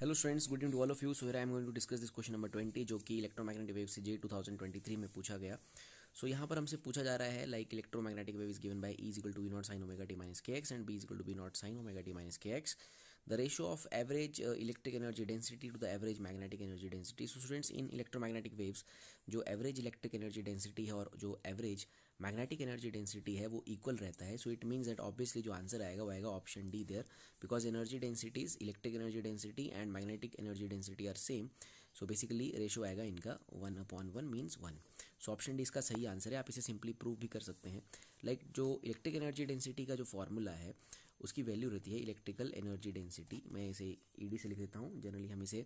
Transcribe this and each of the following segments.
hello friends good evening to all of you so I am going to discuss this question number twenty जो कि electromagnetic wave से जे 2023 में पूछा गया सो so, यहाँ पर हमसे पूछा जा रहा है like electromagnetic wave is given by E equal to V not sine omega T minus K X and B equal to B not sine omega T minus K X the ratio of average uh, electric energy density to the average magnetic energy density so students in electromagnetic waves जो average electric energy density है और जो average magnetic energy density है वो equal रहता है so it means that obviously जो answer आएगा वो आएगा option D there because energy densities electric energy density and magnetic energy density are same so basically ratio आएगा इनका one upon one means one so option D इसका सही answer है आप इसे सिंपली प्रूव भी कर सकते हैं लाइक like, जो इलेक्ट्रिक एनर्जी डेंसिटी का जो फॉर्मूला है उसकी वैल्यू रहती है इलेक्ट्रिकल एनर्जी डेंसिटी मैं इसे ईडी से लिख देता हूँ जनरली हम इसे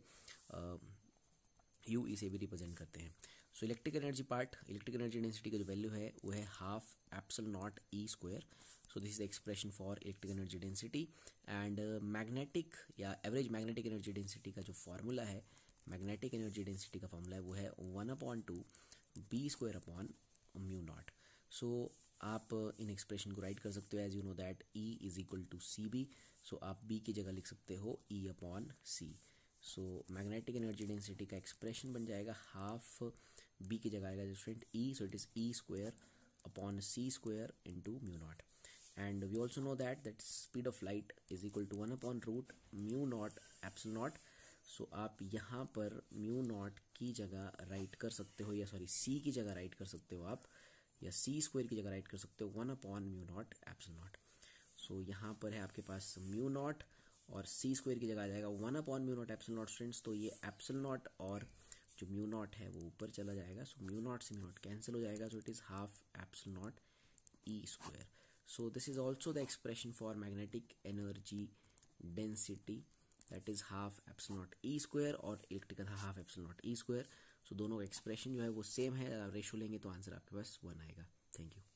यू ई e से भी रिप्रेजेंट करते हैं so electric energy part electric energy density का जो वैल्यू है वो है half epsilon not E square so this is the expression for electric energy density and magnetic या एवरेज मैग्नेटिक एनर्जी डेंसिटी का जो फॉर्मूला है मैग्नेटिक एनर्जी डेंसिटी का फॉर्मूला है वो है one upon two B square upon mu not so आप uh, इन एक्सप्रेशन को राइट कर सकते हो as you know that E is equal to C B so आप बी की जगह लिख सकते हो E upon C so magnetic energy density का एक्सप्रेशन बन जाएगा हाफ बी की जगह आएगा student E so it is E square upon C square in two mu not and we also know that that speed of light is equal to one upon root mu not epsilon not so आप यहाँ पर mu naught की जगह right कर सकते हो या sorry C की जगह राइट कर सकते हो आप या सी स्क्वायर की जगह राइट कर सकते हो one upon mu not epsilon not so यहाँ पर है आपके पास म्यू नॉट और सी स्क्वायर की जगह आ जाएगा one upon mu not epsilon not students तो ये एप्सल नॉट और जो म्यू नॉट है वो ऊपर चला जाएगा सो म्यू नॉट से म्यू नॉट कैंसिल हो जाएगा so it is half epsilon not E square so this is also the expression for magnetic energy density that is half epsilon not E square और electrical half epsilon not E square so तो दोनों expression जो है वो same है अगर ratio लेंगे तो आंसर आपके पास वन आएगा थैंक यू